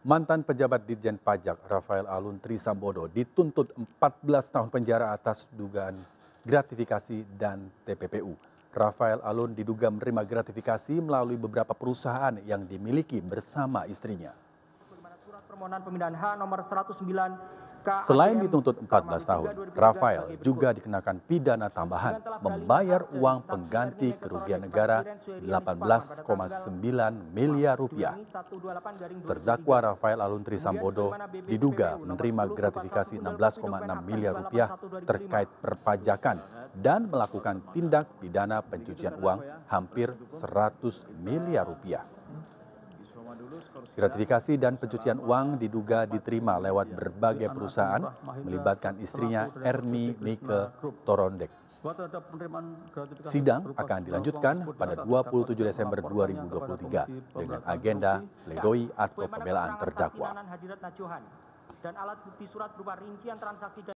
Mantan pejabat Ditjen Pajak Rafael Alun Trisambodo dituntut 14 tahun penjara atas dugaan gratifikasi dan TPPU. Rafael Alun diduga menerima gratifikasi melalui beberapa perusahaan yang dimiliki bersama istrinya permohonan pemindahan H nomor 109 K Selain dituntut 14 tahun, Rafael juga dikenakan pidana tambahan membayar uang pengganti kerugian negara 18,9 miliar rupiah. Terdakwa Rafael Aluntri Sambodo diduga menerima gratifikasi 16,6 miliar rupiah terkait perpajakan dan melakukan tindak pidana pencucian uang hampir 100 miliar rupiah. Gratifikasi dan pencucian uang diduga diterima lewat berbagai perusahaan melibatkan istrinya Erni Nike Torondek. Sidang akan dilanjutkan pada 27 Desember 2023 dengan agenda pledoi atau pembelaan terdakwa. Dan alat bukti surat berupa rincian transaksi